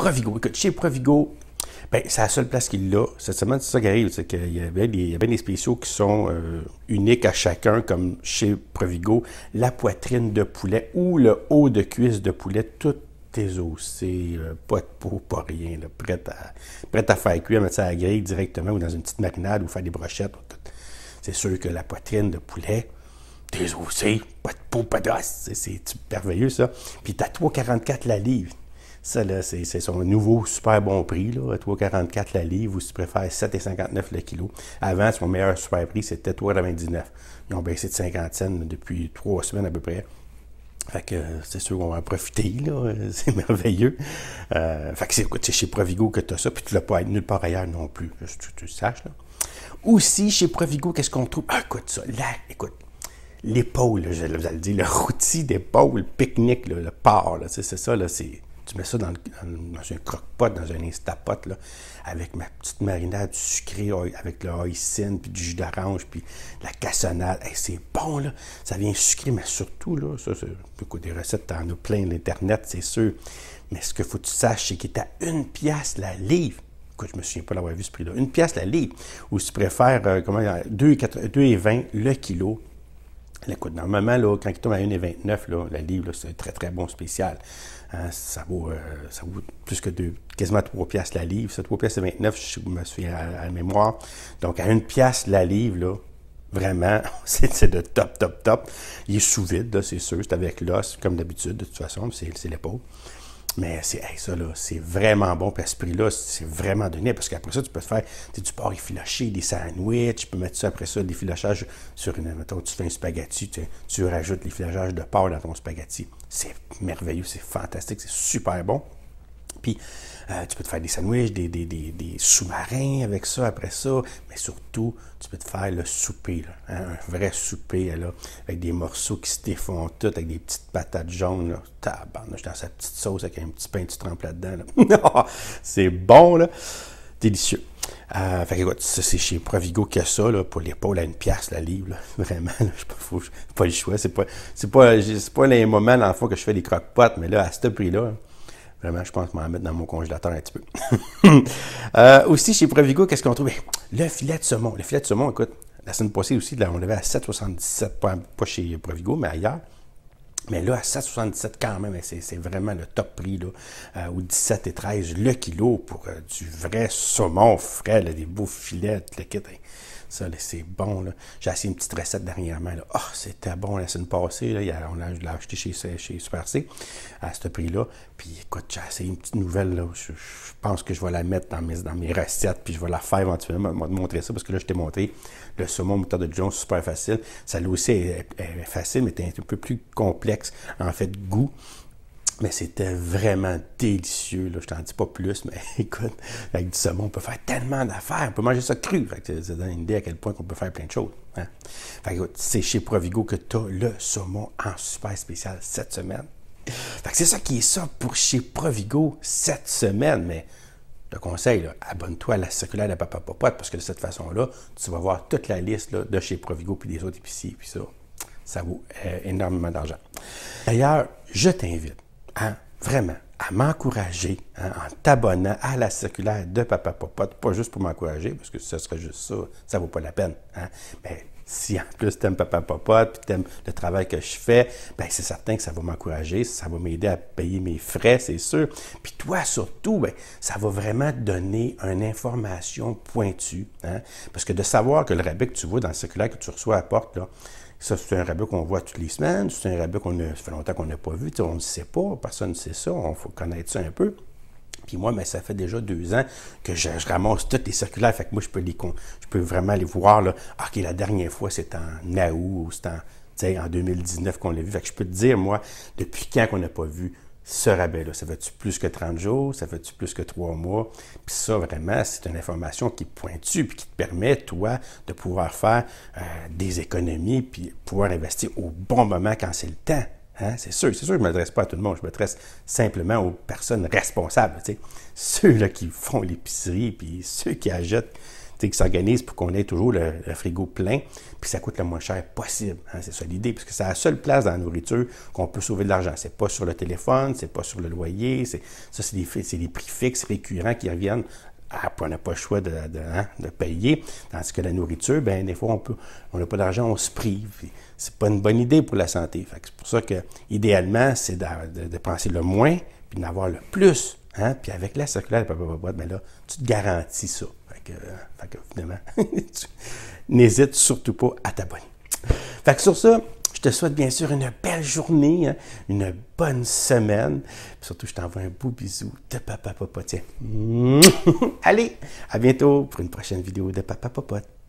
Provigo. Écoute, chez Provigo, ben, c'est la seule place qu'il a. Cette semaine, c'est ça qui arrive, c'est qu'il y a bien des spéciaux qui sont euh, uniques à chacun, comme chez Provigo, la poitrine de poulet ou le haut de cuisse de poulet, tout tes os, euh, pas de peau, pas rien, là, prêt, à, prêt à faire cuire, à mettre ça à la grille directement ou dans une petite marinade ou faire des brochettes. C'est sûr que la poitrine de poulet, tes os, pas de peau, pas d'os, c'est merveilleux ça. Puis t'as 3,44 la livre. C'est son nouveau super bon prix, 3,44 la livre ou si tu préfères 7,59 le kilo. Avant, son meilleur super prix, c'était 3,99. Ils ont baissé de 50 cents depuis trois semaines à peu près. Fait que euh, c'est sûr qu'on va en profiter, là. C'est merveilleux. Euh, fait que c'est chez Provigo que tu as ça, puis tu ne l'as pas nulle part ailleurs non plus, tu, le saches, Aussi, chez Provigo, qu'est-ce qu'on trouve? Ah, écoute ça, là, écoute, l'épaule, je vous le dire, le routier d'épaule, pique-nique, le porc, c'est ça, là, c'est tu mets ça dans, un croque-pot, dans un instapot, là, avec ma petite marinade sucrée, avec le hoisin, puis du jus d'orange, puis la cassonade. c'est bon, là. Ça vient sucré, mais surtout, là, ça, c'est, des recettes, t'en as plein l'Internet, c'est sûr. Mais ce que faut que tu saches, c'est qu'il est à une pièce la livre. Écoute, je me souviens pas l'avoir vu ce prix-là. Une pièce la livre. Ou si tu préfères, euh, et 2,20 le kilo Écoute, normalement, là, quand il tombe à 1,29, là, la livre, c'est un très, très bon spécial. Hein, ça, vaut, euh, ça vaut plus que deux, quasiment 3 piastres la livre. Ça, 3 piastres et 29, je me souviens à, la mémoire. Donc, à 1 piastre la livre, là, vraiment, c'est de top, top, top. Il est sous vide, c'est sûr. C'est avec l'os, comme d'habitude, de toute façon, c'est l'épaule. Mais c'est ça, là, c'est vraiment bon. Puis à ce prix-là, c'est vraiment donné. Parce qu'après ça, tu peux faire du porc effiloché, des sandwichs. Tu peux mettre ça après ça, des filochages sur une. Mettons, tu fais un spaghetti, tu, rajoutes les filachages de porc dans ton spaghetti. C'est merveilleux, c'est fantastique, c'est super bon. Puis euh, tu peux te faire des sandwichs, des, sous-marins avec ça, après ça. Mais surtout, tu peux te faire le souper, un vrai souper, là, avec des morceaux qui se défont tout, avec des petites patates jaunes. Là. suis dans sa petite sauce avec un petit pain, tu trempes là-dedans. c'est bon, là. Délicieux. Euh, fait écoute, c'est chez Provigo qu'il a ça, là, pour l'épaule à une pièce, la livre, Vraiment, là, je pas, faut, pas le choix. C'est pas, c'est pas, pas les moments, dans que je fais des croque-potes, mais là, à ce prix-là, hein. Vraiment, je pense que je m'en mettre dans mon congélateur un petit peu. Euh, aussi, chez Provigo, qu'est-ce qu'on trouve? Ben, le filet de saumon. Le filet de saumon, écoute, la semaine passée aussi, on l'avait à 7,77, pas, chez Provigo, mais ailleurs. Mais là, à 7,77 quand même, hein, c'est vraiment le top prix, là, ou euh, 17 et 13 le kilo pour euh, du vrai saumon frais, des beaux filets, le kit. Hein. Ça, c'est bon. J'ai essayé une petite recette dernièrement. Là. Oh, c'était bon la semaine passée. Là. On l'a acheté chez, chez Super C à ce prix-là. Puis écoute, j'ai essayé une petite nouvelle. Je, pense que je vais la mettre dans mes, dans mes recettes. Puis je vais la faire éventuellement. Je montrer ça parce que là, je t'ai montré le saumon moutarde de Dijon, super facile. Ça, là aussi, est, facile, mais c'est un peu plus complexe en fait goût. Mais c'était vraiment délicieux. Là. Je t'en dis pas plus, mais écoute, avec du saumon, on peut faire tellement d'affaires. On peut manger ça cru. ça donne une idée à quel point on peut faire plein de choses. Hein. Fait écoute, c'est chez Provigo que tu as le saumon en super spécial cette semaine. c'est ça qui est ça pour chez Provigo cette semaine. Mais le conseil, abonne-toi à la circulaire de Papa Popote parce que de cette façon-là, tu vas voir toute la liste de chez Provigo puis des autres épiciers. Puis ça, ça vaut euh, énormément d'argent. D'ailleurs, je t'invite vraiment, à m'encourager hein, en t'abonnant à la circulaire de Papa Popote, pas juste pour m'encourager, parce que ce serait juste ça, ça ne vaut pas la peine. Hein. Mais si en plus t'aimes Papa Popote, puis aimes le travail que je fais, ben c'est certain que ça va m'encourager, ça va m'aider à payer mes frais, c'est sûr. Puis toi surtout, ben, ça va vraiment donner une information pointue. Hein. Parce que de savoir que le rabais que tu vois dans la circulaire que tu reçois à apporte, là, ça, c'est un rabais qu'on voit toutes les semaines, c'est un rabais qu'on ça fait longtemps qu'on n'a pas vu, on ne sait pas, personne ne sait ça, on faut connaître ça un peu. Puis moi, mais ça fait déjà deux ans que je, ramasse toutes les circulaires. Fait que moi, je peux, les, je peux vraiment les voir. Là. Ah, OK, la dernière fois, c'est en août ou c'est en, 2019 qu'on l'a vu. Fait que je peux te dire, moi, depuis quand qu'on n'a pas vu ce rabais-là. Ça veut tu plus que 30 jours? Ça veut tu plus que 3 mois? Puis ça, vraiment, c'est une information qui est pointue puis qui te permet, toi, de pouvoir faire euh, des économies puis pouvoir investir au bon moment quand c'est le temps. Hein? C'est sûr, c'est sûr que je ne m'adresse pas à tout le monde, je m'adresse simplement aux personnes responsables, tu ceux là, qui font l'épicerie, puis ceux qui achètent qui s'organisent pour qu'on ait toujours le, frigo plein, puis ça coûte le moins cher possible. Hein, c'est ça l'idée, puisque c'est la seule place dans la nourriture qu'on peut sauver de l'argent. C'est pas sur le téléphone, c'est pas sur le loyer, c'est, ça, c'est des, prix fixes récurrents qui reviennent ah, on n'a pas le choix de, hein, de, payer. Tandis que la nourriture, ben des fois, on peut, on n'a pas d'argent, on se prive. C'est pas une bonne idée pour la santé. C'est pour ça que, idéalement, c'est de, dépenser le moins, puis d'avoir le plus. Hein, puis avec la circulaire, ben là, tu te garantis ça. n'hésite surtout pas à t'abonner. Fait que sur ça, je te souhaite bien sûr une belle journée, hein, une bonne semaine. surtout, je t'envoie un beau bisou de Papa Allez, à bientôt pour une prochaine vidéo de Papa Popote.